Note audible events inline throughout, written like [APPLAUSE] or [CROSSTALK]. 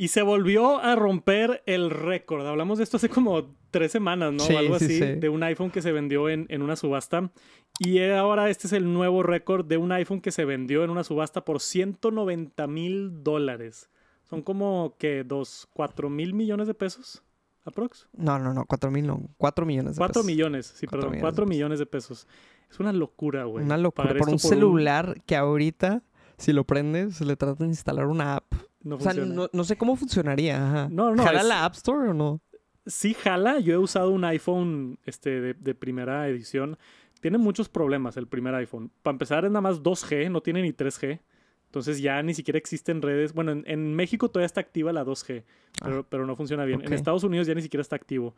Y se volvió a romper el récord. Hablamos de esto hace como tres semanas, ¿no? Algo así, de un iPhone que se vendió en, una subasta. Y eh, ahora este es el nuevo récord de un iPhone que se vendió en una subasta por 190 mil dólares. Son como que dos, cuatro mil millones de pesos. ¿Aprox? No, no, no, cuatro mil, no, cuatro millones de cuatro millones, sí, perdón, cuatro millones de pesos. Es una locura, güey. Una locura. Por un celular que ahorita, si lo prendes, le trata de instalar una app no no, sé cómo funcionaría. ¿Jala la App Store o no? Sí, jala. Yo he usado un iPhone este, de, primera edición. Tiene muchos problemas el primer iPhone. Para empezar, es nada más 2G, no tiene ni 3G. Entonces ya ni siquiera existen redes. Bueno, en, México todavía está activa la 2G, ah, pero, no funciona bien. En Estados Unidos ya ni siquiera está activo.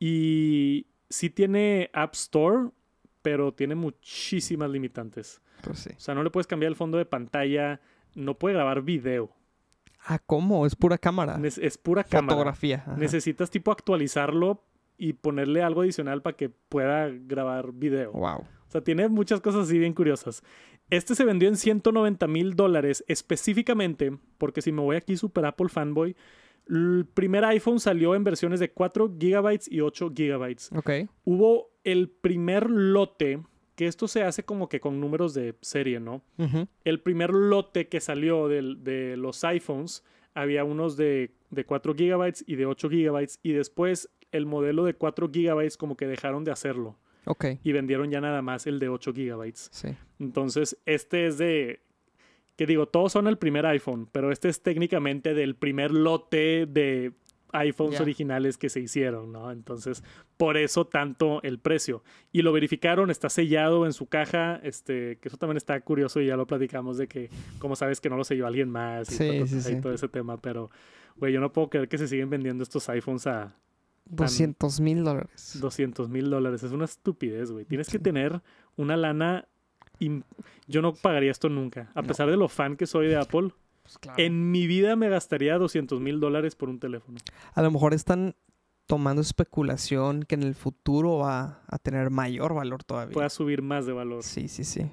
Y sí tiene App Store, pero tiene muchísimas limitantes. Pues o sea, no le puedes cambiar el fondo de pantalla, no puede grabar video. Ah, ¿cómo? Es pura cámara. Es, pura cámara. Fotografía. Necesitas tipo actualizarlo y ponerle algo adicional para que pueda grabar video. Wow. O sea, tiene muchas cosas así bien curiosas. Este se vendió en 190 mil dólares específicamente, porque si me voy aquí super Apple fanboy, el primer iPhone salió en versiones de 4 GB y 8 GB. Ok. Hubo el primer lote que esto se hace como que con números de serie, ¿no? El primer lote que salió de, de los iPhones había unos de, de 4 GB y de 8 GB y después el modelo de 4 GB como que dejaron de hacerlo. Ok. Y vendieron ya nada más el de 8 GB. Sí. Entonces, este es de... Que digo, todos son el primer iPhone, pero este es técnicamente del primer lote de iPhones originales que se hicieron, ¿no? Entonces, por eso tanto el precio. Y lo verificaron, está sellado en su caja, este, que eso también está curioso y ya lo platicamos de que, como sabes, que no lo selló alguien más y, sí, todo, sí, [LAUGHS] ese tema, pero, güey, yo no puedo creer que se siguen vendiendo estos iPhones a... 200 mil dólares. 200 mil dólares, es una estupidez, güey. Tienes que tener una lana... Yo no pagaría esto nunca, a pesar de lo fan que soy de Apple pues en mi vida me gastaría 200 mil dólares por un teléfono. A lo mejor están tomando especulación que en el futuro va a tener mayor valor todavía. Pueda subir más de valor. Sí, sí, sí.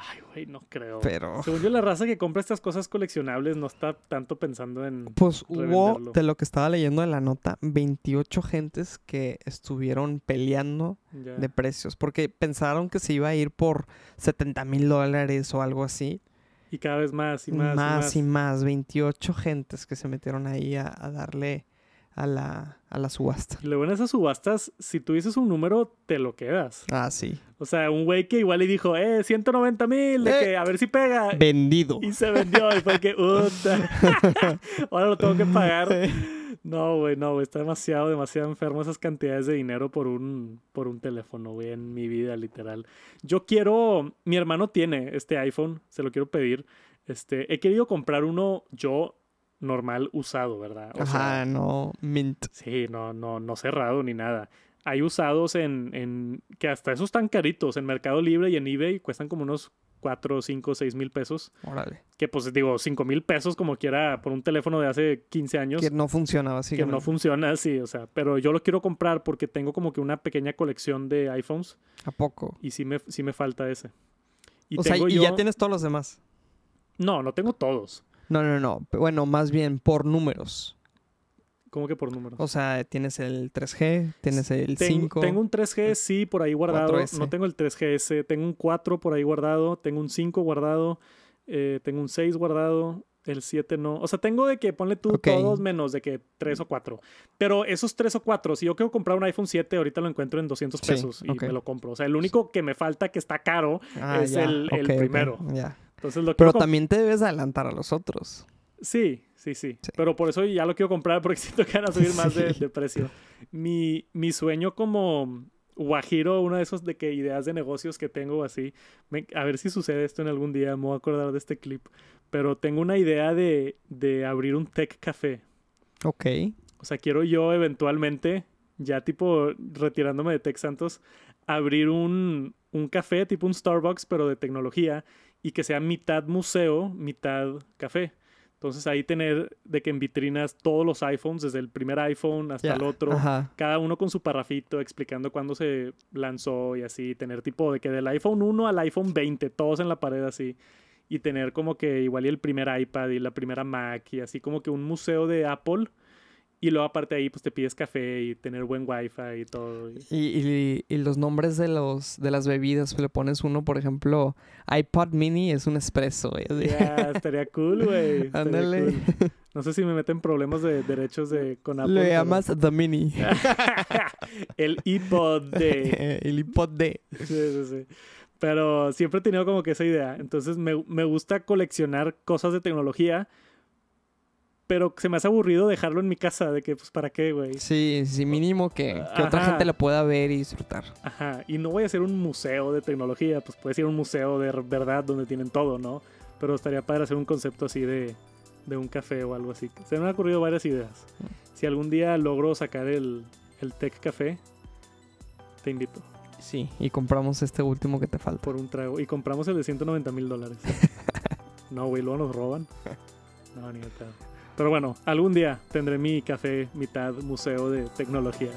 Ay, güey, no creo. Pero... Según yo, la raza que compra estas cosas coleccionables no está tanto pensando en... Pues hubo, de lo que estaba leyendo en la nota, 28 gentes que estuvieron peleando de precios. Porque pensaron que se iba a ir por 70 mil dólares o algo así. Y cada vez más y más. Más y más. 28 gentes que se metieron ahí a, darle a la, a subasta. Le luego en esas subastas, si tú dices un número, te lo quedas. Ah, sí. O sea, un güey que igual le dijo, eh, 190 mil, eh, a ver si pega. Vendido. Y se vendió y fue que, [LAUGHS] [LAUGHS] ahora lo tengo que pagar. No, güey, no, güey. Está demasiado, demasiado enfermo esas cantidades de dinero por un, por un teléfono, güey, en mi vida, literal. Yo quiero. Mi hermano tiene este iPhone, se lo quiero pedir. Este, he querido comprar uno yo normal usado, ¿verdad? Ajá, no, mint. Sí, no, no, no cerrado ni nada. Hay usados en, en. que hasta esos están caritos. En Mercado Libre y en eBay cuestan como unos 4, 5, 6 mil pesos. Órale. Que pues digo, 5 mil pesos como quiera por un teléfono de hace 15 años. Que no funcionaba, así. Que no funciona, así o sea, pero yo lo quiero comprar porque tengo como que una pequeña colección de iPhones. ¿A poco? Y sí me, sí me falta ese. Y o sea, y ya tienes todos los demás. No, no tengo todos. No, no, no. Bueno, más bien por números. ¿Cómo que por números? O sea, tienes el 3G, tienes el 5. Tengo un 3G, sí, por ahí guardado. No tengo el 3GS. Tengo un 4 por ahí guardado. Tengo un 5 guardado. Eh, tengo un 6 guardado. El 7 no. O sea, tengo de que ponle tú todos menos de que 3 o 4. Pero esos 3 o 4, si yo quiero comprar un iPhone 7, ahorita lo encuentro en 200 pesos y me lo compro. O sea, el único que me falta que está caro ah, es el, primero. Pero también te debes adelantar a los otros. Sí, sí, sí, Pero por eso ya lo quiero comprar porque [LAUGHS] siento que van a subir más de, precio. Mi, mi sueño como guajiro, una de esos de que ideas de negocios que tengo así, a ver si sucede esto en algún día, me voy a acordar de este clip. Pero tengo una idea de, abrir un tech café. Ok. O sea, quiero yo eventualmente, ya tipo retirándome de Tech Santos, abrir un, un café tipo un Starbucks, pero de tecnología, y que sea mitad museo, mitad café. Entonces ahí tener de que en vitrinas todos los iPhones, desde el primer iPhone hasta el otro, cada uno con su parrafito explicando cuándo se lanzó y así, tener tipo de que del iPhone 1 al iPhone 20, todos en la pared así, y tener como que igual y el primer iPad y la primera Mac y así como que un museo de Apple y luego aparte ahí pues te pides café y tener buen wifi y todo. Y, los nombres de los de las bebidas, pues, le pones uno, por ejemplo, iPod mini es un espresso. Ya, estaría cool, güey. Ándale. No sé si me meten problemas de derechos de con Apple. Le llamas The Mini. [LAUGHS] El iPod D. [LAUGHS] El iPod D. Sí, sí, sí. Pero siempre he tenido como que esa idea. Entonces me, me gusta coleccionar cosas de tecnología pero se me hace aburrido dejarlo en mi casa, de que pues para qué, güey. Sí, sí, mínimo que, otra gente lo pueda ver y disfrutar. Ajá, y no voy a hacer un museo de tecnología, pues puede ser un museo de verdad donde tienen todo, ¿no? Pero estaría padre hacer un concepto así de, un café o algo así. Se me han ocurrido varias ideas. Si algún día logro sacar el, el Tech Café, te invito. Sí, y compramos este último que te falta. Por un trago. Y compramos el de 190 mil dólares. [LAUGHS] no, güey, luego nos roban. No, ni pero bueno, algún día tendré mi café mitad museo de tecnología.